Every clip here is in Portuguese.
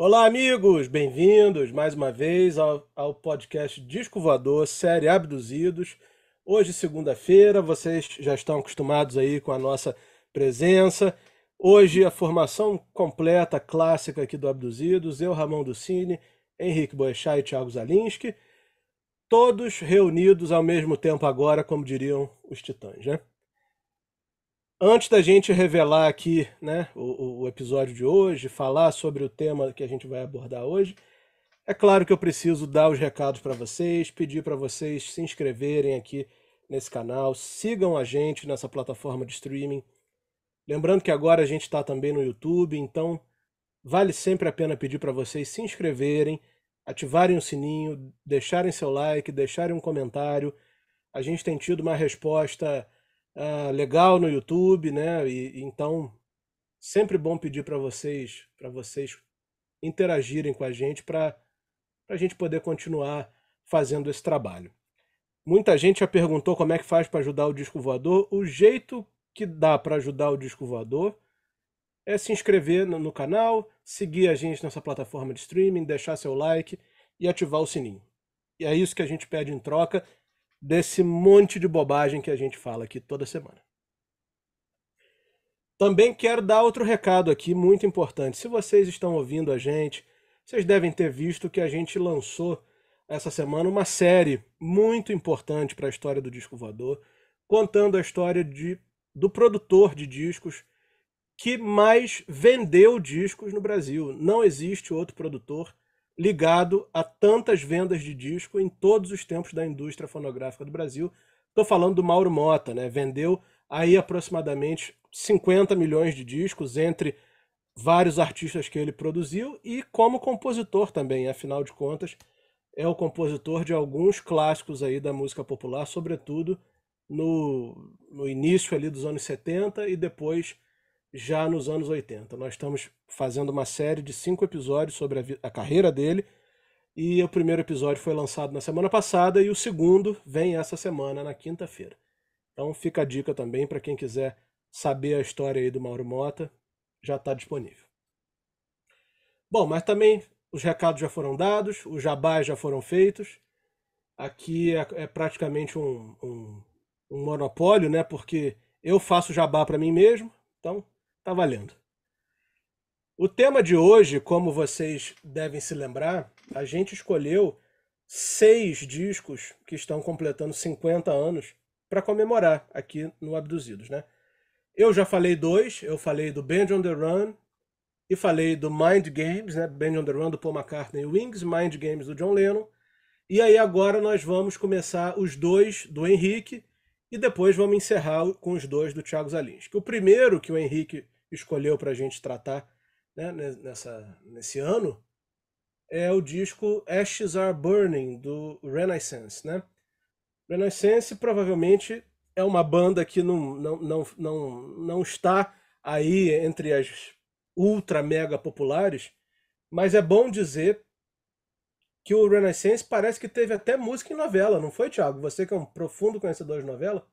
Olá, amigos! Bem-vindos mais uma vez ao, ao, podcast Disco Voador, série Abduzidos. Hoje, segunda-feira, vocês já estão acostumados aí com a nossa presença. Hoje, a formação completa, clássica aqui do Abduzidos, eu, Ramon Ducini, Henrique Boechat e Thiago Zalinski, todos reunidos ao mesmo tempo agora, como diriam os titãs, né? Antes da gente revelar aqui né, o, o, episódio de hoje, falar sobre o tema que a gente vai abordar hoje, é claro que eu preciso dar os recados para vocês, pedir para vocês se inscreverem aqui nesse canal, sigam a gente nessa plataforma de streaming. Lembrando que agora a gente está também no YouTube, então vale sempre a pena pedir para vocês se inscreverem, ativarem o sininho, deixarem seu like, deixarem um comentário. A gente tem tido uma resposta uh, legal no YouTube, né? E, então sempre bom pedir para vocês, para vocês interagirem com a gente para a gente poder continuar fazendo esse trabalho. Muita gente já perguntou como é que faz para ajudar o disco voador. O jeito que dá para ajudar o disco voador é se inscrever no, no canal, seguir a gente nessa plataforma de streaming, deixar seu like e ativar o sininho. E é isso que a gente pede em troca desse monte de bobagem que a gente fala aqui toda semana. Também quero dar outro recado aqui muito importante. Se vocês estão ouvindo a gente, vocês devem ter visto que a gente lançou essa semana uma série muito importante para a história do disco voador, contando a história de, do produtor de discos que mais vendeu discos no Brasil. Não existe outro produtor ligado a tantas vendas de disco em todos os tempos da indústria fonográfica do Brasil. Estou falando do Mauro Mota, né? Vendeu aí aproximadamente 50 milhões de discos entre vários artistas que ele produziu e como compositor também, afinal de contas, é o compositor de alguns clássicos aí da música popular, sobretudo no, no início ali dos anos 70 e depois já nos anos 80. Nós estamos fazendo uma série de cinco episódios sobre a, a carreira dele. E o primeiro episódio foi lançado na semana passada e o segundo vem essa semana, na quinta-feira. Então fica a dica também para quem quiser saber a história aí do Mauro Mota, já está disponível. Bom, mas também os recados já foram dados, os jabás já foram feitos. Aqui é, é praticamente um, um, um monopólio, né? Porque eu faço jabá para mim mesmo, então Tá valendo. O tema de hoje, como vocês devem se lembrar, a gente escolheu seis discos que estão completando 50 anos para comemorar aqui no Abduzidos, né? Eu já falei dois, eu falei do Band on the Run e falei do Mind Games, né? Band on the Run do Paul McCartney, Wings, Mind Games do John Lennon. E aí agora nós vamos começar os dois do Henrique e depois vamos encerrar com os dois do Thiago Zalinski. O primeiro que o Henrique escolheu para a gente tratar né, nessa, nesse ano é o disco Ashes Are Burning, do Renaissance. Né? Renaissance provavelmente é uma banda que não, não, não, não, não está aí entre as ultra mega populares, mas é bom dizer que o Renaissance parece que teve até música em novela, não foi, Thiago? Você que é um profundo conhecedor de novela?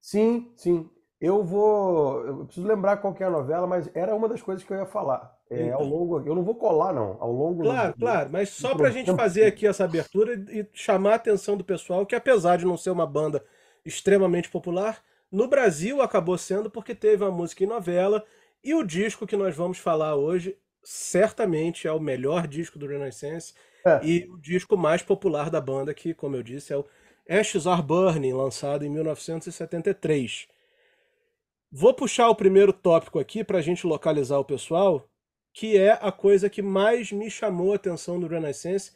Sim, sim. Eu vou. Eu preciso lembrar qual que é a novela, mas era uma das coisas que eu ia falar. É, então. ao longo, eu não vou colar, não. Ao longo. Claro, do, claro, mas só para a gente fazer aqui essa abertura e chamar a atenção do pessoal, que apesar de não ser uma banda extremamente popular, no Brasil acabou sendo porque teve a música em novela. E o disco que nós vamos falar hoje certamente é o melhor disco do Renaissance é. e o disco mais popular da banda, que, como eu disse, é o Ashes Are Burning, lançado em 1973. Vou puxar o primeiro tópico aqui para a gente localizar o pessoal, que é a coisa que mais me chamou a atenção do Renaissance.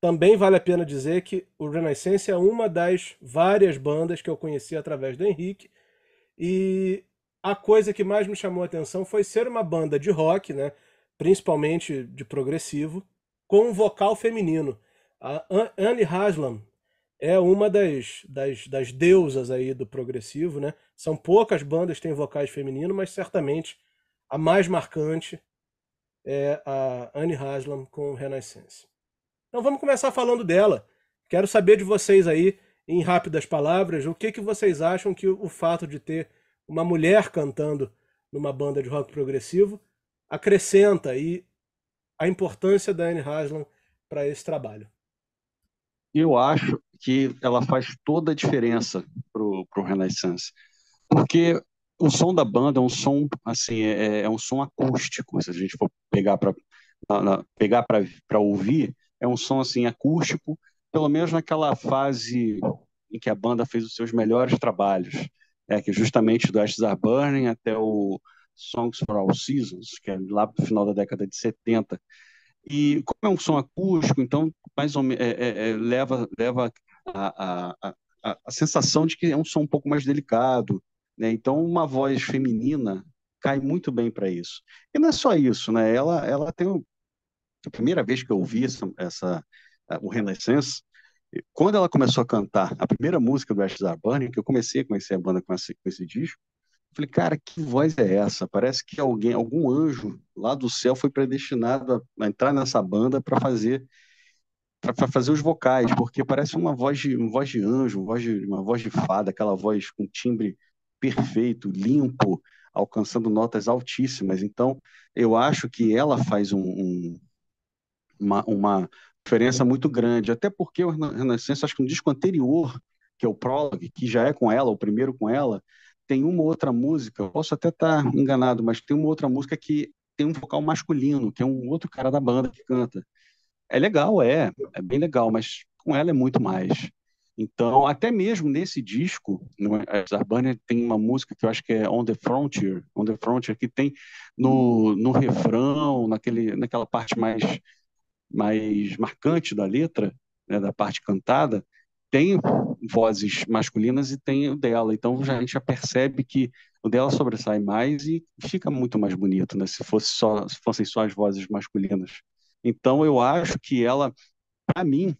Também vale a pena dizer que o Renaissance é uma das várias bandas que eu conheci através do Henrique. E a coisa que mais me chamou a atenção foi ser uma banda de rock, né, principalmente de progressivo, com um vocal feminino. A Anne Haslam, é uma das, das, das deusas aí do progressivo, né? São poucas bandas que têm vocais feminino, mas certamente a mais marcante é a Anne Haslam com Renaissance. Então vamos começar falando dela. Quero saber de vocês aí, em rápidas palavras, o que, que vocês acham que o fato de ter uma mulher cantando numa banda de rock progressivo acrescenta aí a importância da Anne Haslam para esse trabalho. Eu acho que ela faz toda a diferença para o Renaissance. Porque o som da banda é um som assim é, é, é um som acústico se a gente for pegar para pegar para ouvir é um som assim acústico pelo menos naquela fase em que a banda fez os seus melhores trabalhos né, é que justamente do Ashes Are Burning até o Songs for All Seasons que é lá pro final da década de 70 e como é um som acústico então mais ou menos, é, é, é, leva leva a, a, a, a sensação de que é um som um pouco mais delicado. Né? Então, uma voz feminina cai muito bem para isso. E não é só isso, né? Ela, ela tem a primeira vez que eu ouvi essa, essa o Renaissance, quando ela começou a cantar a primeira música do Ashes Are que eu comecei a conhecer a banda com esse, com esse disco, eu falei, cara, que voz é essa? Parece que alguém, algum anjo lá do céu foi predestinado a, a entrar nessa banda para fazer para fazer os vocais, porque parece uma voz de, uma voz de anjo, uma voz de, uma voz de fada, aquela voz com timbre perfeito, limpo, alcançando notas altíssimas. Então, eu acho que ela faz um, um, uma, uma, diferença muito grande, até porque o Renascença, acho que no disco anterior, que é o Prologue, que já é com ela, o primeiro com ela, tem uma outra música, posso até estar tá enganado, mas tem uma outra música que tem um vocal masculino, que é um outro cara da banda que canta. É legal, é, é bem legal, mas com ela é muito mais. Então, até mesmo nesse disco, no, é? a Zarbania tem uma música que eu acho que é On the Frontier, On the Frontier, que tem no, no refrão, naquele, naquela parte mais, mais marcante da letra, né, da parte cantada, tem vozes masculinas e tem o dela. Então já, a gente já percebe que o dela sobressai mais e fica muito mais bonito, né? Se, fosse só, se fossem só as vozes masculinas. Então, eu acho que ela, para mim,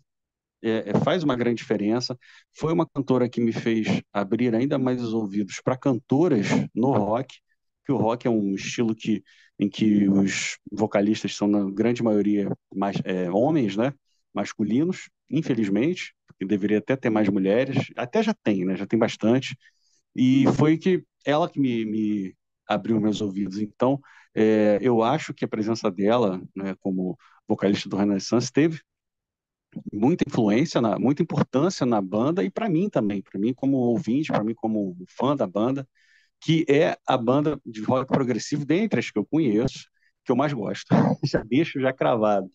é, é, faz uma grande diferença. Foi uma cantora que me fez abrir ainda mais os ouvidos para cantoras no rock, que o rock é um estilo que, em que os vocalistas são, na grande maioria, mais, é, homens, né? masculinos, infelizmente, porque deveria até ter mais mulheres, até já tem, né? já tem bastante. E foi que ela que me, me abriu meus ouvidos. Então, é, eu acho que a presença dela, né, como vocalista do Renaissance, teve muita influência, na, muita importância na banda e para mim também, para mim como ouvinte, para mim como fã da banda, que é a banda de rock progressivo dentre as que eu conheço, que eu mais gosto. já deixo já cravado.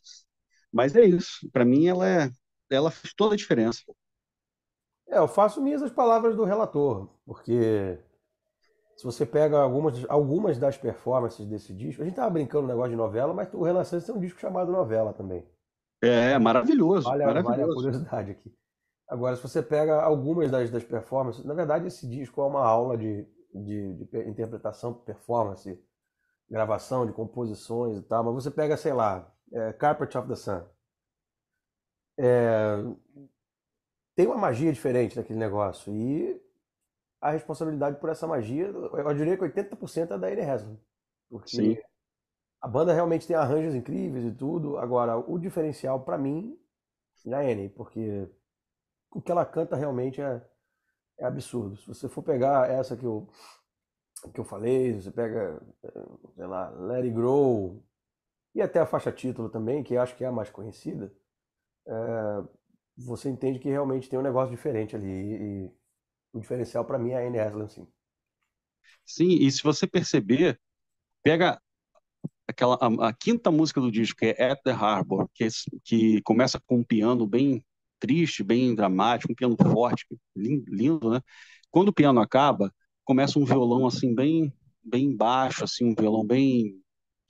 Mas é isso, para mim ela é, ela fez toda a diferença. É, eu faço minhas as palavras do relator, porque se você pega algumas, algumas das performances desse disco, a gente tava brincando no negócio de novela, mas o Renascença tem um disco chamado novela também. É, maravilhoso. Vale, maravilhoso. vale a curiosidade aqui. Agora, se você pega algumas das, das performances, na verdade esse disco é uma aula de, de, de interpretação, performance, gravação, de composições e tal, mas você pega, sei lá, é, Carpet of the Sun. É, tem uma magia diferente naquele negócio. E a responsabilidade por essa magia, eu diria que 80% é da Eddie Haslin. Porque Sim. a banda realmente tem arranjos incríveis e tudo. Agora, o diferencial para mim é a Annie, porque o que ela canta realmente é, é absurdo. Se você for pegar essa que eu, que eu falei, você pega, eh, sei lá, Let It Grow, e até a faixa título também, que acho que é a mais conhecida, é, você entende que realmente tem um negócio diferente ali. E, o diferencial para mim é a Anne Aslan, sim. Sim, e se você perceber, pega aquela a, a, quinta música do disco, que é At the Harbor, que, é que começa com um piano bem triste, bem dramático, um piano forte, lindo, né? Quando o piano acaba, começa um violão assim bem bem baixo, assim um violão bem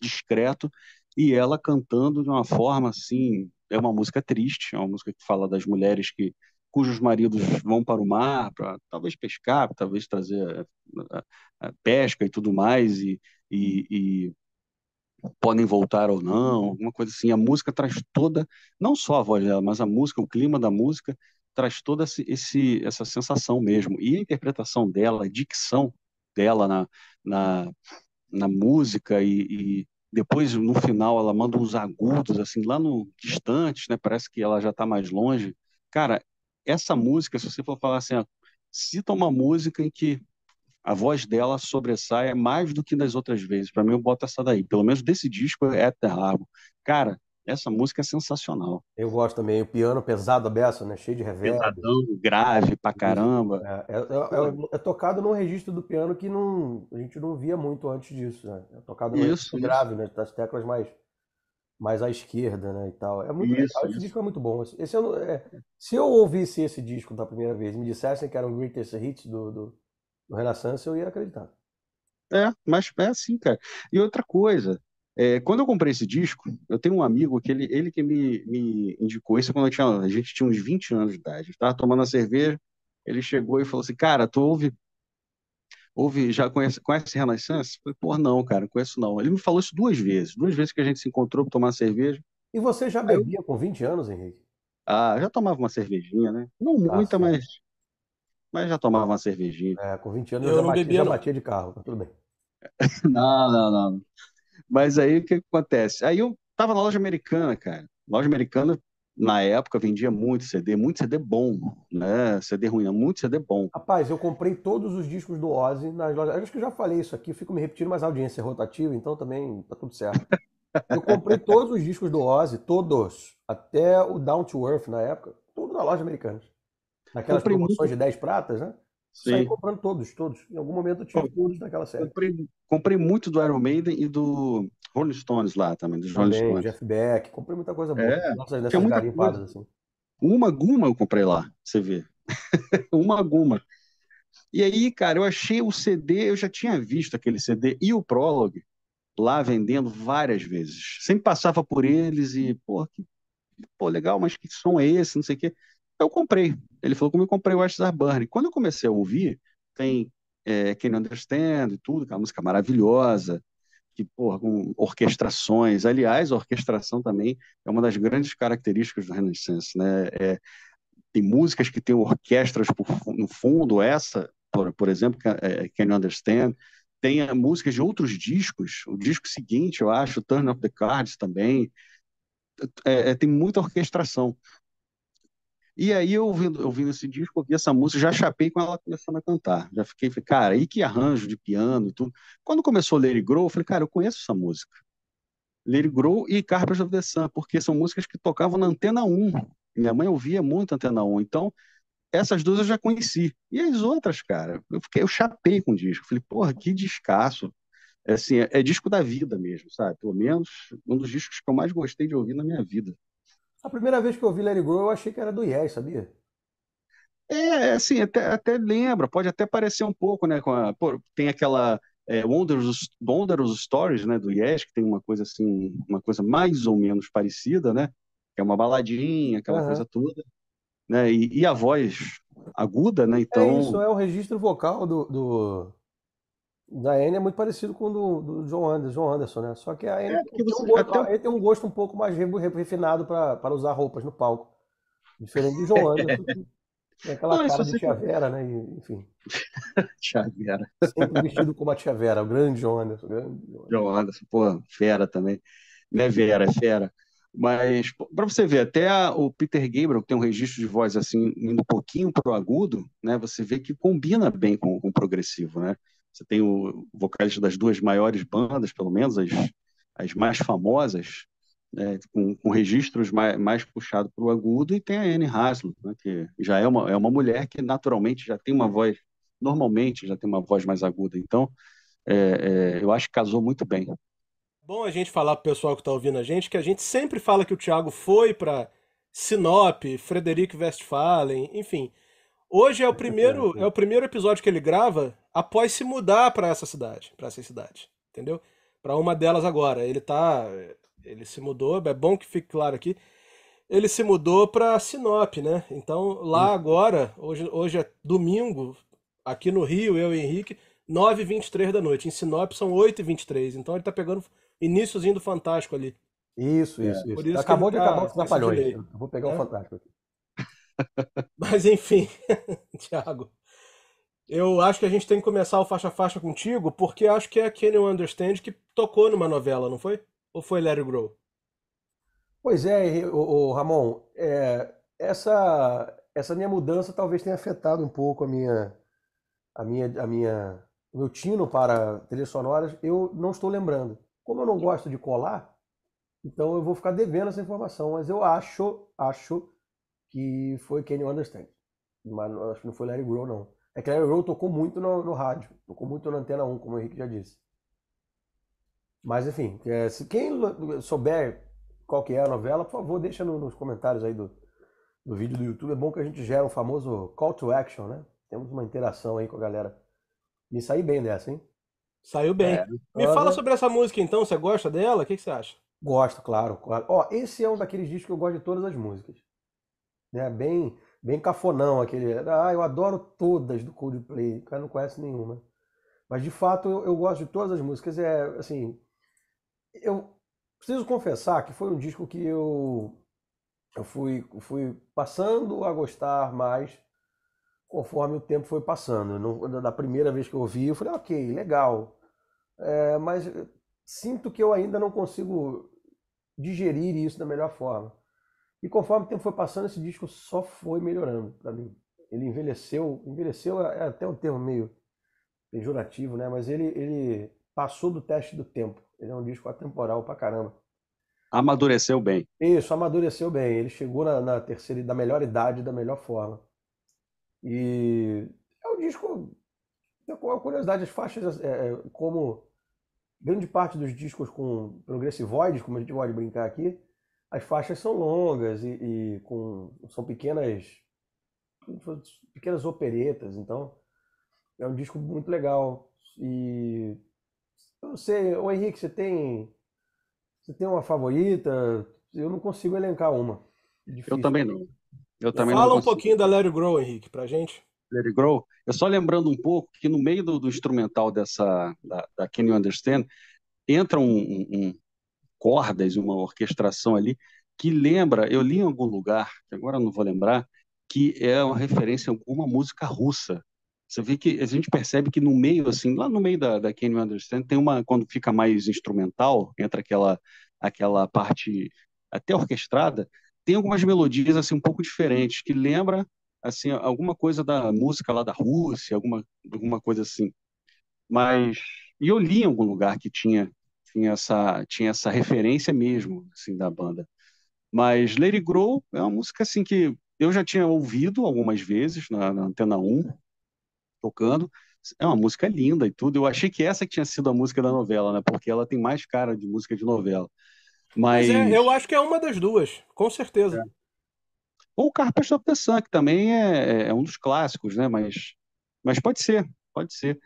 discreto, e ela cantando de uma forma assim, é uma música triste, é uma música que fala das mulheres que cujos maridos vão para o mar para talvez pescar, talvez trazer a, a pesca e tudo mais, e, e, e, podem voltar ou não, alguma coisa assim. A música traz toda, não só a voz dela, mas a música, o clima da música, traz toda esse, essa sensação mesmo. E a interpretação dela, a dicção dela na, na, na música e, e depois no final ela manda uns agudos assim lá no distante, né? Parece que ela já está mais longe. Cara, essa música, se você for falar assim, ó, cita uma música em que a voz dela sobressaia mais do que nas outras vezes. Para mim, eu boto essa daí. Pelo menos desse disco é Ether Cara, essa música é sensacional. Eu gosto também. O piano pesado, a beça, né? Cheio de reverb. Pesadão, grave pra caramba. É, é, é, é, tocado num registro do piano que não, a gente não via muito antes disso. Né? É tocado num isso, isso. grave, né? Das teclas mais mais à esquerda, né, e tal. É muito isso, legal. Esse isso. disco é muito bom. Esse eu, é, se eu ouvisse esse disco da primeira vez, me dissessem que era um greatest hits do, do, do Renaissance, eu ia acreditar. É, mas é assim, cara. E outra coisa, é, quando eu comprei esse disco, eu tenho um amigo que ele, ele que me, me indicou isso quando tinha, a gente tinha uns 20 anos de idade. Eu tava tomando a cerveja, ele chegou e falou assim, cara, tu ouve houve, já conhece, conhece Renaissance? Falei, pô, não, cara, não conheço não. Ele me falou isso duas vezes, duas vezes que a gente se encontrou para tomar cerveja. E você já bebia eu... com 20 anos, Henrique? Ah, já tomava uma cervejinha, né? Não ah, muita, mas, mas já tomava uma cervejinha. É, com 20 anos eu, eu já, não bati, bebia, já não. batia de carro, tá tudo bem. não, não, não. Mas aí o que acontece? Aí eu tava na loja americana, cara. Loja americana, na época vendia muito CD, muito CD bom, né? CD ruim, não, né? muito CD bom. Rapaz, eu comprei todos os discos do Ozzy nas lojas. Eu acho que eu já falei isso aqui, fico me repetindo, mas a audiência é rotativa, então também tá tudo certo. Eu comprei todos os discos do Ozzy, todos, até o Down to Earth na época, tudo na loja americana. Naquelas comprei promoções muito... de 10 pratas, né? Sim. Saí comprando todos, todos. Em algum momento eu tinha comprei, todos daquela série. Comprei, comprei muito do Iron Maiden e do Rolling Stones lá também, dos Rolling Stones. Jeff Beck, comprei muita coisa boa. É, Nossa, dessas muita garimpadas, assim. Uma guma eu comprei lá, você vê. uma guma. E aí, cara, eu achei o CD, eu já tinha visto aquele CD e o Prologue lá vendendo várias vezes. Sempre passava por eles e, pô, que, pô legal, mas que som é esse? Não sei o quê. Eu comprei. Ele falou como eu comprei o Ashes Are Quando eu comecei a ouvir, tem é, Can You Understand e tudo, aquela é uma música maravilhosa, que, porra, com orquestrações. Aliás, a orquestração também é uma das grandes características do Renaissance, né? É, tem músicas que têm orquestras por, no fundo, essa, por, por exemplo, é, Can You Understand, tem é, músicas de outros discos, o disco seguinte, eu acho, Turn Up The Cards também, é, é tem muita orquestração. E aí, eu ouvindo, ouvindo esse disco, ouvi essa música, já chapei com ela começando a cantar. Já fiquei, falei, cara, e que arranjo de piano e tudo. Quando começou Lady Grow, eu falei, cara, eu conheço essa música. Lady Grow e Carpas of the Sun, porque são músicas que tocavam na Antena 1. Minha mãe ouvia muito Antena 1, então essas duas eu já conheci. E as outras, cara, eu fiquei, eu chapei com o disco. Falei, porra, que descasso. É, assim, é, é disco da vida mesmo, sabe? Pelo menos um dos discos que eu mais gostei de ouvir na minha vida. A primeira vez que eu vi Larry Grow, eu achei que era do Yes, sabia? É, assim, até, até lembra, pode até parecer um pouco, né? Com a, pô, tem aquela é, Wondrous, Stories, né, do Yes, que tem uma coisa assim, uma coisa mais ou menos parecida, né? Que é uma baladinha, aquela uhum. coisa toda, né? E, e, a voz aguda, né? É então. É isso, é o registro vocal do, do, da Anne é muito parecido com o do, do John, Anderson, John Anderson, né? Só que a Anne é, tem, um gosto, até... tem um gosto um pouco mais refinado para usar roupas no palco. Diferente do John Anderson. É aquela Não, cara de Tia Vera, né? enfim. tia Vera. Sempre vestido como a Tia Vera, o grande John Anderson. Grande John, Anderson. pô, fera também. Não é Vera, é fera. Mas, para você ver, até a, o Peter Gabriel, que tem um registro de voz assim, indo um pouquinho pro agudo, né? Você vê que combina bem com o progressivo, né? Você tem o vocalista das duas maiores bandas, pelo menos as, as mais famosas, né, com, com, registros mais, mais puxados para o agudo, e tem a Anne Haslam, né, que já é uma, é uma mulher que naturalmente já tem uma voz, normalmente já tem uma voz mais aguda. Então, é, é, eu acho que casou muito bem. Bom a gente falar para o pessoal que está ouvindo a gente que a gente sempre fala que o Thiago foi para Sinop, Frederico Westphalen, enfim, Hoje é o primeiro, é o primeiro episódio que ele grava após se mudar para essa cidade, para essa cidade, entendeu? Para uma delas agora. Ele tá ele se mudou, é bom que fique claro aqui. Ele se mudou para Sinop, né? Então, lá agora, hoje, hoje é domingo, aqui no Rio, eu e Henrique, 9h23 da noite. Em Sinop são 8h23. Então ele tá pegando iníciozinho do Fantástico ali. Isso, isso, é, isso. isso. Acabou de tá acabar os atrapalhões. Vou pegar é? o Fantástico aqui. Mas enfim, Thiago, eu acho que a gente tem que começar o faixa faixa contigo, porque acho que é a Kenny Understand que tocou numa novela, não foi? Ou foi Larry Grow? Pois é, o, Ramon, é, essa essa minha mudança talvez tenha afetado um pouco a minha a minha a minha o meu tino para trilhas sonoras, eu não estou lembrando. Como eu não gosto de colar, então eu vou ficar devendo essa informação, mas eu acho, acho que foi Can You Understand. Mas acho que não foi Larry Grow, não. É que Larry Grow tocou muito no, no, rádio, tocou muito na Antena 1, como o Henrique já disse. Mas enfim, é, se quem souber qual que é a novela, por favor, deixa no, nos comentários aí do, do vídeo do YouTube. É bom que a gente gera um famoso call to action, né? Temos uma interação aí com a galera. Me saí bem dessa, hein? Saiu bem. É, Me fala sobre essa música então, você gosta dela? O que, que você acha? Gosto, claro, claro. Ó, esse é um daqueles discos que eu gosto de todas as músicas né? Bem, bem cafonão aquele. Ah, eu adoro todas do Coldplay. O cara não conhece nenhuma. Mas de fato eu, eu gosto de todas as músicas. É assim, eu preciso confessar que foi um disco que eu eu fui fui passando a gostar mais conforme o tempo foi passando. Não, da primeira vez que eu ouvi, eu falei, ok, legal. É, mas eh, sinto que eu ainda não consigo digerir isso da melhor forma. E conforme o tempo foi passando, esse disco só foi melhorando para mim. Ele envelheceu, envelheceu é, é até um termo meio pejorativo, né? Mas ele, ele passou do teste do tempo. Ele é um disco atemporal pra caramba. Amadureceu bem. Isso, amadureceu bem. Ele chegou na, na terceira, da melhor idade, da melhor forma. E é um disco. é a curiosidade, as faixas, é, é, como grande parte dos discos com progressivoides, como a gente pode brincar aqui, as faixas são longas e, e com, são pequenas pequenas operetas, então é um disco muito legal. E eu não sei, o Henrique, você tem você tem uma favorita? Eu não consigo elencar uma. É difícil. Eu também não. Eu também Fala não um pouquinho da Larry Grow, Henrique, pra gente. Larry Grow. Eu só lembrando um pouco que no meio do, do instrumental dessa da, da Can You Understand entra um, um, cordas, uma orquestração ali, que lembra, eu li em algum lugar, que agora não vou lembrar, que é uma referência a alguma música russa. Você vê que a gente percebe que no meio, assim, lá no meio da, da Can You Understand, tem uma, quando fica mais instrumental, entra aquela, aquela parte até orquestrada, tem algumas melodias, assim, um pouco diferentes, que lembra, assim, alguma coisa da música lá da Rússia, alguma, alguma coisa assim. Mas, e eu li em algum lugar que tinha tinha essa, tinha essa referência mesmo assim, da banda. Mas Let Grow é uma música assim que eu já tinha ouvido algumas vezes na, na Antena 1, tocando. É uma música linda e tudo. Eu achei que essa tinha sido a música da novela, né? Porque ela tem mais cara de música de novela. Mas, é, Mas é, eu acho que é uma das duas, com certeza. É. Ou Carpas of the Sun, que também é, é, é um dos clássicos, né? Mas, mas pode ser, pode ser.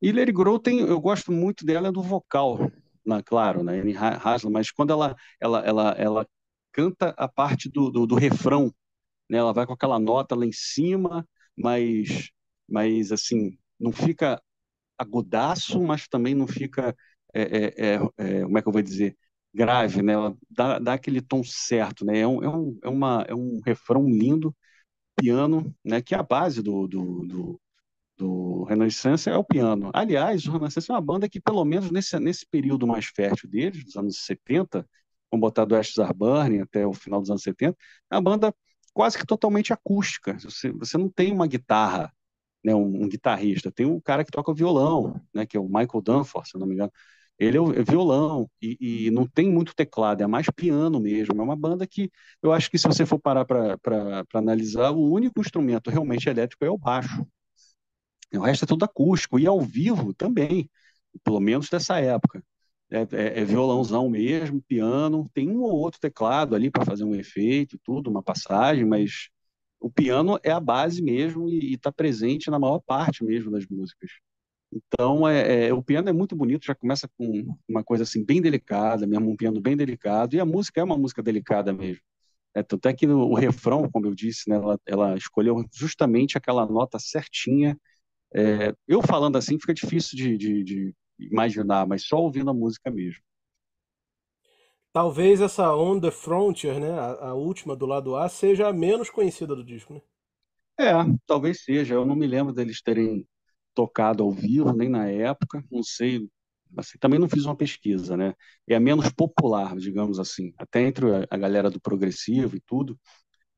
E Lady Grow tem, eu gosto muito dela é do vocal na, claro, na né, Anne Haslam, mas quando ela, ela, ela, ela canta a parte do, do, do refrão, né? ela vai com aquela nota lá em cima, mas, mas assim, não fica agudaço, mas também não fica, é, é, é, é, como é que eu vou dizer, grave, né? Ela dá, dá aquele tom certo, né? É um, é um, é uma, é um refrão lindo, piano, né? Que é a base do, do, do do Renaissance é o piano. Aliás, o Renaissance é uma banda que, pelo menos nesse, nesse período mais fértil deles, dos anos 70, vamos botar do Ashes Are Burning até o final dos anos 70, é uma banda quase que totalmente acústica. Você, você não tem uma guitarra, né, um, um guitarrista, tem um cara que toca violão, né, que é o Michael Dunford, se não me engano. Ele é, é violão e, e, não tem muito teclado, é mais piano mesmo. É uma banda que eu acho que, se você for parar para analisar, o único instrumento realmente elétrico é o baixo. O resto é tudo acústico e ao vivo também, pelo menos dessa época. É, é, é violãozão mesmo, piano, tem um ou outro teclado ali para fazer um efeito, tudo, uma passagem, mas o piano é a base mesmo e está presente na maior parte mesmo das músicas. Então, é, é, o piano é muito bonito, já começa com uma coisa assim bem delicada, mesmo um piano bem delicado, e a música é uma música delicada mesmo. É, tanto é que o, refrão, como eu disse, né, ela, ela, escolheu justamente aquela nota certinha é, eu falando assim fica difícil de, de, de imaginar, mas só ouvindo a música mesmo. Talvez essa On the Frontier, né, a, a, última do lado A, seja a menos conhecida do disco, né? É, talvez seja. Eu não me lembro deles terem tocado ao vivo, nem na época, não sei. Assim, também não fiz uma pesquisa, né? É a menos popular, digamos assim, até entre a, a galera do progressivo e tudo,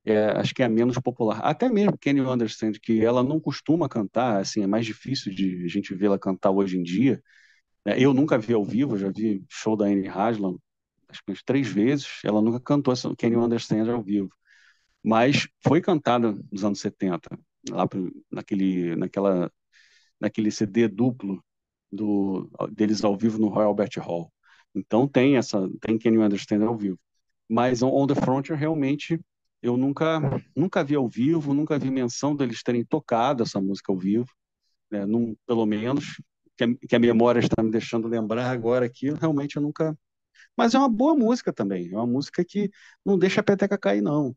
é, acho que é a menos popular. Até mesmo Kenny Understand, que ela não costuma cantar, assim, é mais difícil de a gente vê-la cantar hoje em dia. É, eu nunca vi ao vivo, já vi show da Anne Haslam, acho que umas três vezes, ela nunca cantou essa Kenny Understand ao vivo. Mas foi cantada nos anos 70, lá pro, naquele, naquela, naquele CD duplo do, deles ao vivo no Royal Albert Hall. Então tem essa, tem Kenny Understand ao vivo. Mas on, on the Frontier realmente eu nunca, nunca vi ao vivo, nunca vi menção deles terem tocado essa música ao vivo, né? Num, pelo menos, que a, que a memória está me deixando lembrar agora aqui, realmente eu nunca. Mas é uma boa música também, é uma música que não deixa a peteca cair, não.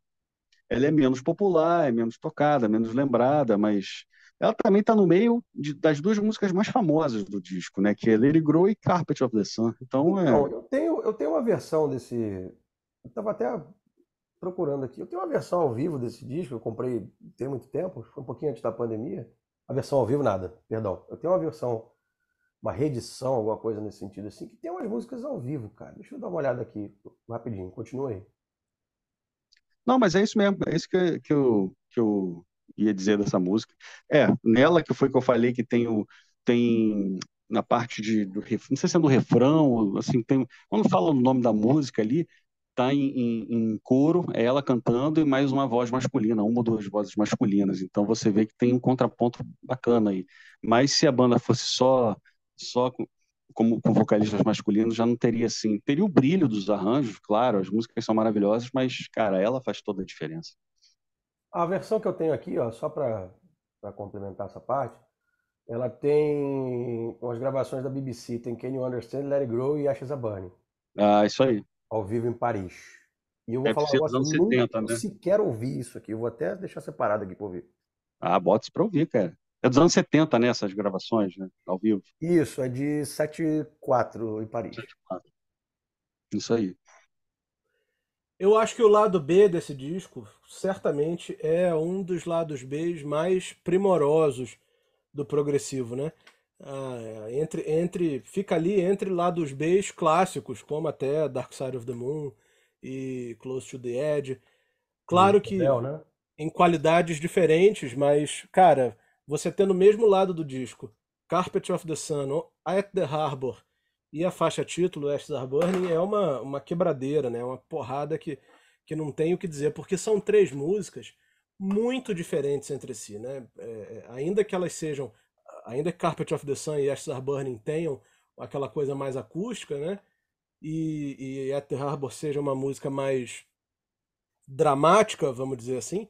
Ela é menos popular, é menos tocada, menos lembrada, mas ela também está no meio de, das duas músicas mais famosas do disco, né? Que é Lady Grow e Carpet of the Sun. Então, é... então eu, tenho, eu tenho uma versão desse. Eu estava até procurando aqui. Eu tenho uma versão ao vivo desse disco, eu comprei tem muito tempo, foi um pouquinho antes da pandemia. A versão ao vivo, nada, perdão. Eu tenho uma versão, uma reedição, alguma coisa nesse sentido assim, que tem umas músicas ao vivo, cara. Deixa eu dar uma olhada aqui rapidinho, continua aí. Não, mas é isso mesmo, é isso que, que, eu, que eu ia dizer dessa música. É, nela que foi que eu falei que tem o. Tem na parte de do, não sei se é no refrão, assim, tem, quando fala o nome da música ali, está em, em, em, coro, é ela cantando e mais uma voz masculina, uma ou duas vozes masculinas. Então você vê que tem um contraponto bacana aí. Mas se a banda fosse só só com, como com vocalistas masculinos, já não teria assim, teria o brilho dos arranjos, claro, as músicas são maravilhosas, mas cara, ela faz toda a diferença. A versão que eu tenho aqui, ó, só para complementar essa parte, ela tem as gravações da BBC, tem Can You Understand, Let It Grow e Ashes a Bunny. Ah, isso aí ao vivo em Paris. E eu vou é falar agora, assim, nunca né? sequer ouvi isso aqui. Eu vou até deixar separado aqui para ouvir. Ah, bota isso para ouvir, cara. É dos anos 70, né, essas gravações, né, ao vivo? Isso, é de 74 em Paris. 74. Isso aí. Eu acho que o lado B desse disco certamente é um dos lados B mais primorosos do progressivo, né? Ah, é. entre, entre, fica ali entre lados B clássicos, como até Dark Side of the Moon e Close to the Edge. Claro que né? em qualidades diferentes, mas, cara, você tendo no mesmo lado do disco Carpet of the Sun, At the Harbor e a faixa título West Are Burning é uma, uma quebradeira, né? uma porrada que, que não tem o que dizer, porque são três músicas muito diferentes entre si. Né? É, é ainda que elas sejam ainda que Carpet of the Sun e Ashes Are Burning tenham aquela coisa mais acústica, né? E, e At the Harbor seja uma música mais dramática, vamos dizer assim,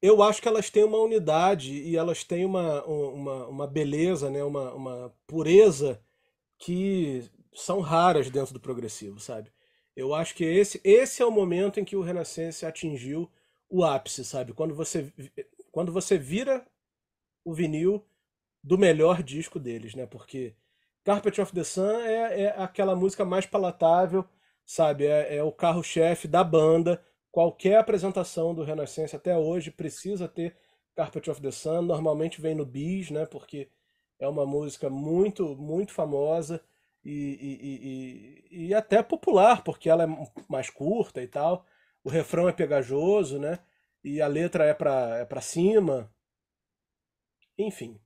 eu acho que elas têm uma unidade e elas têm uma, uma, uma beleza, né? uma, uma pureza que são raras dentro do progressivo, sabe? Eu acho que esse, esse é o momento em que o Renascença atingiu o ápice, sabe? Quando você, quando você vira o vinil do melhor disco deles, né? Porque Carpet of the Sun é, é aquela música mais palatável, sabe? É, é o carro-chefe da banda. Qualquer apresentação do Renascença até hoje precisa ter Carpet of the Sun. Normalmente vem no bis, né? Porque é uma música muito, muito famosa e, e, e, e até popular, porque ela é mais curta e tal. O refrão é pegajoso, né? E a letra é para é pra cima. Enfim,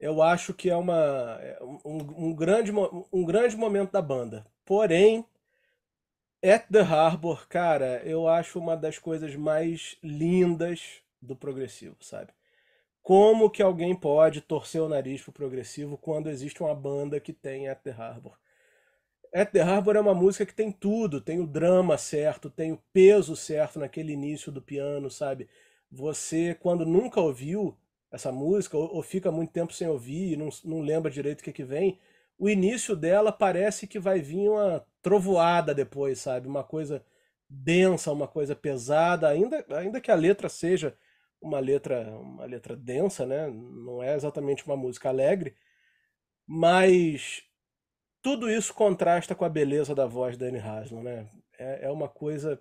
eu acho que é uma é um, um, grande, um grande momento da banda. Porém, At the Harbor, cara, eu acho uma das coisas mais lindas do progressivo, sabe? Como que alguém pode torcer o nariz pro progressivo quando existe uma banda que tem At the Harbor? At the Harbor é uma música que tem tudo, tem o drama certo, tem o peso certo naquele início do piano, sabe? Você, quando nunca ouviu, essa música, ou, ou fica muito tempo sem ouvir e não, não lembra direito o que, que vem, o início dela parece que vai vir uma trovoada depois, sabe? Uma coisa densa, uma coisa pesada, ainda, ainda que a letra seja uma letra uma letra densa, né? Não é exatamente uma música alegre, mas tudo isso contrasta com a beleza da voz da Anne Haslam, né? É, é uma coisa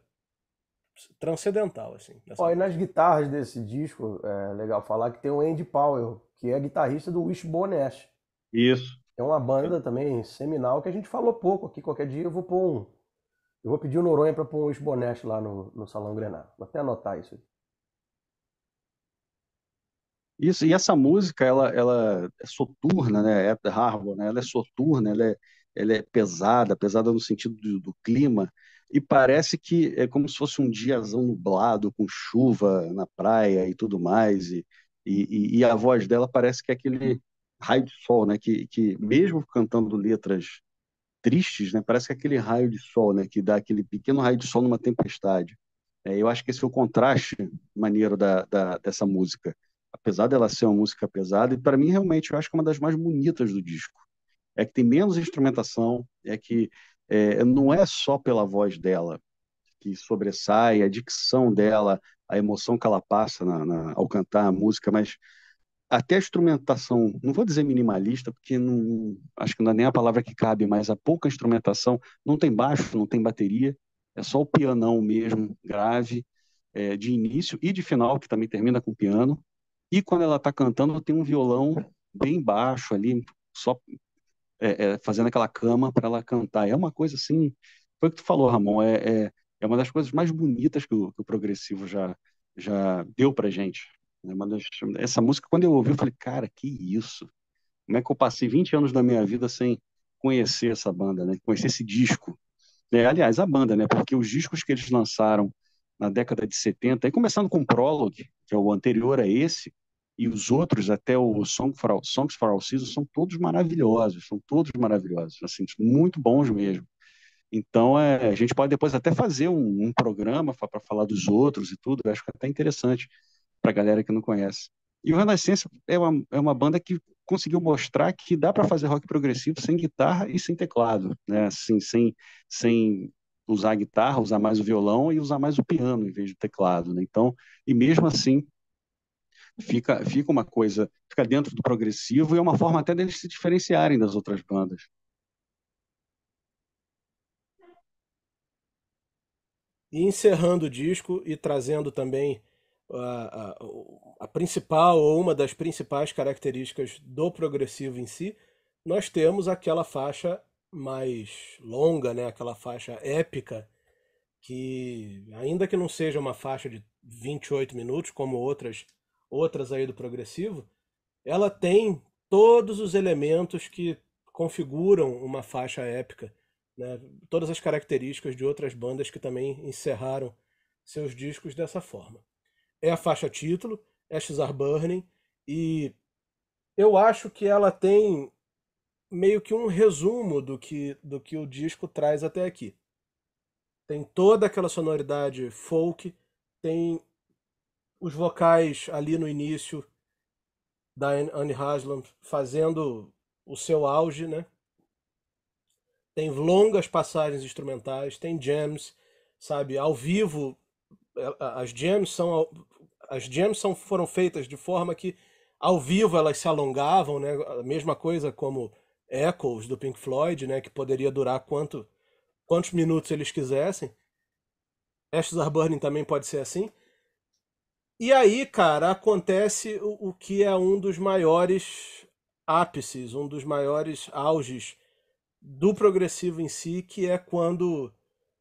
transcendental, assim. Ó, e nas guitarras desse disco, é legal falar que tem o Andy Powell, que é guitarrista do Wishbone Ash. Isso. É uma banda também seminal que a gente falou pouco aqui. Qualquer dia eu vou pôr um. Eu vou pedir o Noronha para pôr um Wishbone lá no, no Salão Grenar. Vou até anotar isso. Isso, e essa música, ela, ela é soturna, né? É Harbor, né? Ela é soturna, ela é, ela é pesada, pesada no sentido do, do clima, e parece que é como se fosse um diazão nublado, com chuva na praia e tudo mais, e, e, e a voz dela parece que é aquele raio de sol, né, que, que mesmo cantando letras tristes, né, parece que é aquele raio de sol, né, que dá aquele pequeno raio de sol numa tempestade. É, eu acho que esse é o contraste maneiro da, da dessa música, apesar dela ser uma música pesada, e para mim realmente eu acho que é uma das mais bonitas do disco é que tem menos instrumentação, é que é, não é só pela voz dela que sobressai, a dicção dela, a emoção que ela passa na, na, ao cantar a música, mas até a instrumentação, não vou dizer minimalista, porque não, acho que não é nem a palavra que cabe, mas a pouca instrumentação, não tem baixo, não tem bateria, é só o pianão mesmo, grave, é, de início e de final, que também termina com piano. E quando ela está cantando, tem um violão bem baixo ali, só é, é, fazendo aquela cama para ela cantar. É uma coisa assim. Foi o que tu falou, Ramon. É, é, é uma das coisas mais bonitas que o, que o progressivo já, já deu para gente. Né? Das, essa música, quando eu ouvi, eu falei, cara, que isso? Como é que eu passei 20 anos da minha vida sem conhecer essa banda, né? conhecer esse disco? É, aliás, a banda, né? porque os discos que eles lançaram na década de 70, e começando com Prologue, que é o anterior a esse, e os outros, até o Song for All, Songs for All Seasons, são todos maravilhosos, são todos maravilhosos, assim, muito bons mesmo. Então, é, a gente pode depois até fazer um, um programa para falar dos outros e tudo, eu acho que é até interessante para a galera que não conhece. E o Renascença é uma, é uma banda que conseguiu mostrar que dá para fazer rock progressivo sem guitarra e sem teclado, né? Assim, sem, sem usar a guitarra, usar mais o violão e usar mais o piano em vez do teclado, né? Então, e mesmo assim fica, fica uma coisa, fica dentro do progressivo e é uma forma até deles se diferenciarem das outras bandas. E encerrando o disco e trazendo também a, a, a principal ou uma das principais características do progressivo em si, nós temos aquela faixa mais longa, né? aquela faixa épica, que ainda que não seja uma faixa de 28 minutos, como outras outras aí do progressivo, ela tem todos os elementos que configuram uma faixa épica, né? todas as características de outras bandas que também encerraram seus discos dessa forma. É a faixa título, Ashes é Are Burning, e eu acho que ela tem meio que um resumo do que, do que o disco traz até aqui. Tem toda aquela sonoridade folk, tem os vocais ali no início da Anne Haslam fazendo o seu auge, né? Tem longas passagens instrumentais, tem jams, sabe? Ao vivo, é, as jams são as jams são, foram feitas de forma que ao vivo elas se alongavam, né? A mesma coisa como Echoes do Pink Floyd, né? Que poderia durar quanto, quantos minutos eles quisessem. Ashes Are Burning também pode ser assim. E aí, cara, acontece o, o que é um dos maiores ápices, um dos maiores auges do progressivo em si, que é quando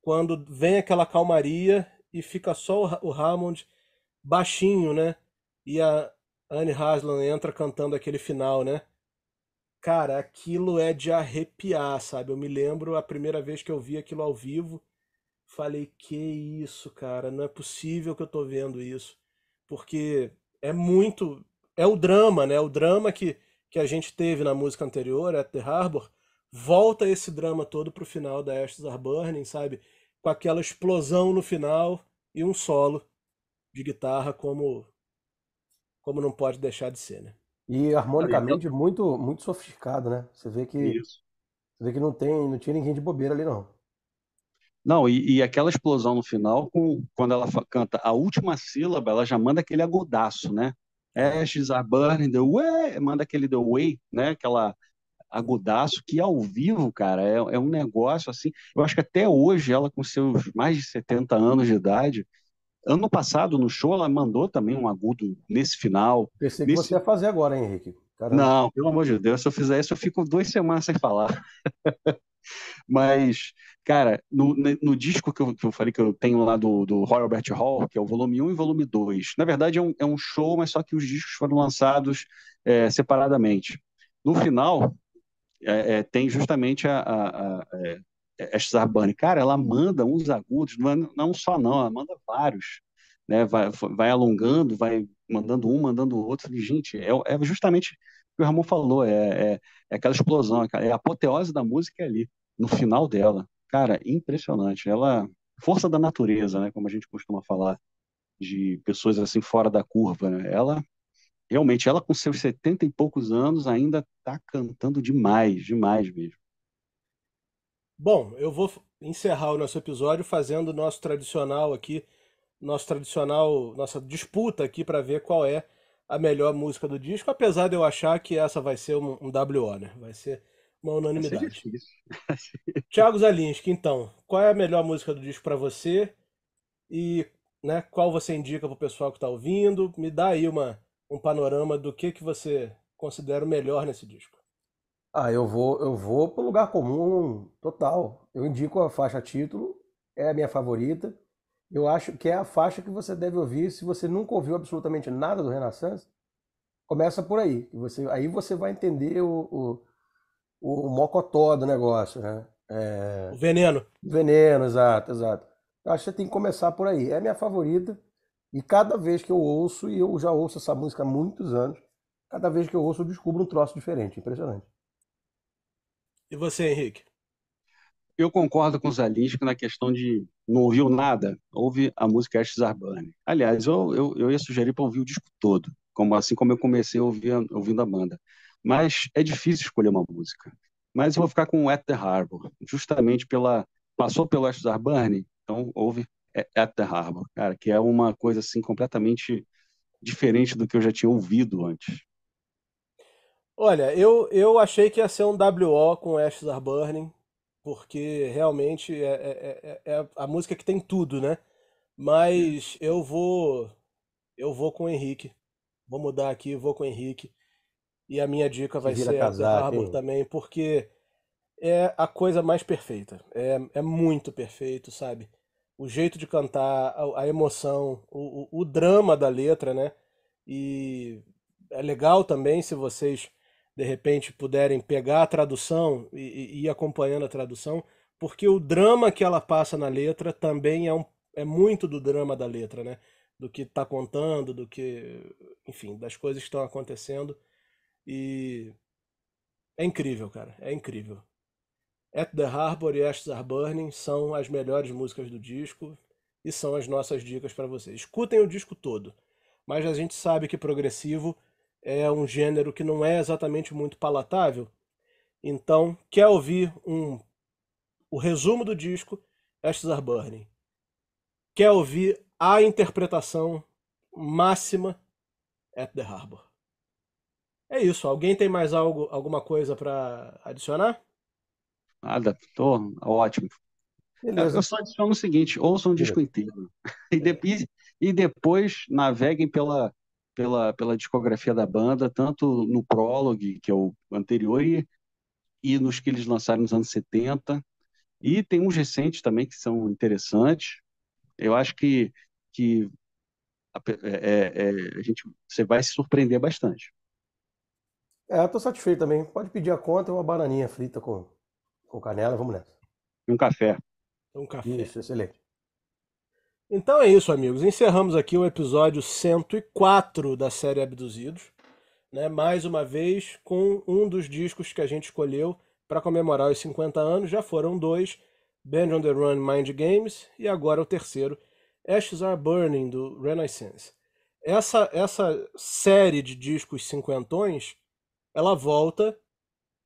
quando vem aquela calmaria e fica só o Hammond baixinho, né? E a Anne Haslam entra cantando aquele final, né? Cara, aquilo é de arrepiar, sabe? Eu me lembro a primeira vez que eu vi aquilo ao vivo, falei: "Que isso, cara? Não é possível que eu tô vendo isso" porque é muito. É o drama, né? O drama que, que a gente teve na música anterior, At the Harbor, volta esse drama todo pro final da Ashes Are Burning, sabe? Com aquela explosão no final e um solo de guitarra como como não pode deixar de ser, né? E harmonicamente muito muito sofisticado, né? Você vê que Isso. você vê que não tem não tinha ninguém de bobeira ali não. Não, e, e, aquela explosão no final, com, quando ela canta a última sílaba, ela já manda aquele agudaço, né? Ashes are burning the way, manda aquele the way, né? Aquela agudaço que ao vivo, cara, é, é um negócio assim. Eu acho que até hoje, ela com seus mais de 70 anos de idade, ano passado no show ela mandou também um agudo nesse final. Pensei que você ia fazer agora, hein, Henrique. Caramba. Não, pelo amor de Deus, se eu fizer isso, eu fico duas semanas sem falar. Mas, cara, no, no disco que eu, que eu, falei que eu tenho lá do, do Royal Albert Hall, que é o volume 1 e volume 2, na verdade é um, é um show, mas só que os discos foram lançados é, separadamente. No final, é, é tem justamente a, a, a é, Esther Cara, ela manda uns agudos, é, não só não, ela manda vários. Né, vai, vai alongando, vai mandando um, mandando outro. E, gente, é, é justamente o que o Ramon falou, é, é, é, aquela explosão, é a apoteose da música ali no final dela. Cara, impressionante. Ela, força da natureza, né, como a gente costuma falar, de pessoas assim fora da curva, né? Ela realmente, ela com seus setenta e poucos anos ainda tá cantando demais, demais mesmo. Bom, eu vou encerrar o nosso episódio fazendo o nosso tradicional aqui, nosso tradicional, nossa disputa aqui para ver qual é a melhor música do disco, apesar de eu achar que essa vai ser um, um WO, né? Vai ser uma unanimidade. Tiago Zalinski, então, qual é a melhor música do disco para você? E né, qual você indica para o pessoal que está ouvindo? Me dá aí uma, um panorama do que, que você considera o melhor nesse disco. Ah, eu vou, eu vou o lugar comum total. Eu indico a faixa título, é a minha favorita. Eu acho que é a faixa que você deve ouvir se você nunca ouviu absolutamente nada do Renaissance. Começa por aí. Você, aí você vai entender o, o o mocotó do negócio, né? É... O veneno. O veneno, exato, exato. Eu acho que você tem que começar por aí. É a minha favorita. E cada vez que eu ouço, e eu já ouço essa música há muitos anos, cada vez que eu ouço eu descubro um troço diferente. Impressionante. E você, Henrique? Eu concordo com o Zalisco na questão de não ouviu nada, ouve a música Estes Are Aliás, eu, eu, eu ia sugerir para ouvir o disco todo, como assim como eu comecei ouvindo, ouvindo a banda. Mas é difícil escolher uma música. Mas eu vou ficar com At the Harbor, justamente pela. Passou pelo Ashdar Burning, então houve é, At the Harbor, cara, que é uma coisa assim completamente diferente do que eu já tinha ouvido antes. Olha, eu, eu achei que ia ser um WO com Ashdar Burning, porque realmente é é, é, é, é, a música que tem tudo, né? Mas eu vou eu vou com o Henrique. Vou mudar aqui, vou com o Henrique. E a minha dica vai ser casaca, Pearl Harbor também, porque é a coisa mais perfeita. É, é muito perfeito, sabe? O jeito de cantar, a, a emoção, o, o, o, drama da letra, né? E é legal também se vocês, de repente, puderem pegar a tradução e, e, ir acompanhando a tradução, porque o drama que ela passa na letra também é, um, é muito do drama da letra, né? Do que está contando, do que. Enfim, das coisas que estão acontecendo. E é incrível, cara, é incrível. At the Harbor e Ashes Are Burning são as melhores músicas do disco e são as nossas dicas para vocês. Escutem o disco todo, mas a gente sabe que progressivo é um gênero que não é exatamente muito palatável. Então, quer ouvir um o resumo do disco, Ashes Are Burning. Quer ouvir a interpretação máxima At the Harbor. É isso. Alguém tem mais algo, alguma coisa para adicionar? Nada, tô ótimo. Beleza. Eu só adiciono o seguinte: ouçam o disco inteiro. E, e depois naveguem pela, pela, pela discografia da banda, tanto no Prologue, que é o anterior, e, e nos que eles lançaram nos anos 70. E tem uns recentes também que são interessantes. Eu acho que, que é, é, é, a gente, você vai se surpreender bastante. É, eu tô satisfeito também. Pode pedir a conta, uma bananinha frita com, com canela, vamos nessa. E um café. Um café. Isso, excelente. Então é isso, amigos. Encerramos aqui o episódio 104 da série Abduzidos. Né? Mais uma vez, com um dos discos que a gente escolheu para comemorar os 50 anos. Já foram dois: Band on the Run Mind Games e agora o terceiro, Ashes Are Burning, do Renaissance. Essa, essa série de discos cinquentões ela volta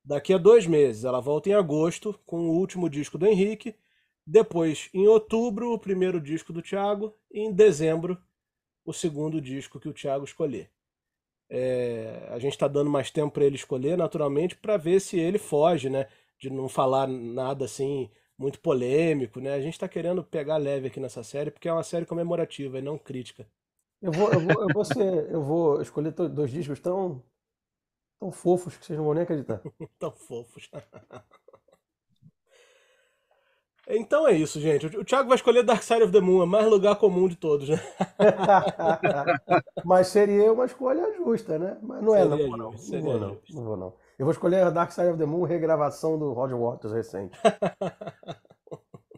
daqui a dois meses. Ela volta em agosto com o último disco do Henrique. Depois, em outubro, o primeiro disco do Thiago. E em dezembro, o segundo disco que o Thiago escolher. É, a gente está dando mais tempo para ele escolher, naturalmente, para ver se ele foge, né? De não falar nada assim muito polêmico, né? A gente está querendo pegar leve aqui nessa série, porque é uma série comemorativa e não crítica. Eu vou, eu vou, eu vou, ser, eu vou escolher dois discos tão Tão fofos que vocês não vão nem acreditar. Tão fofos. Então é isso, gente. O Thiago vai escolher Dark Side of the Moon, é mais lugar comum de todos, né? Mas seria uma escolha justa, né? Mas não seria é, não. não, não vou, não. não vou, não. Eu vou escolher Dark Side of the Moon, regravação do Roger Waters recente.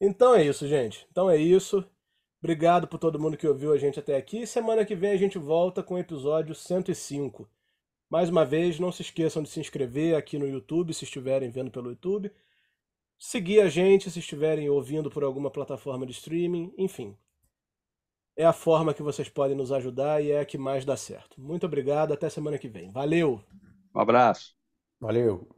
então é isso, gente. Então é isso. Obrigado por todo mundo que ouviu a gente até aqui. Semana que vem a gente volta com o episódio 105. Mais uma vez, não se esqueçam de se inscrever aqui no YouTube, se estiverem vendo pelo YouTube. Seguir a gente se estiverem ouvindo por alguma plataforma de streaming, enfim. É a forma que vocês podem nos ajudar e é a que mais dá certo. Muito obrigado, até semana que vem. Valeu! Um abraço. Valeu.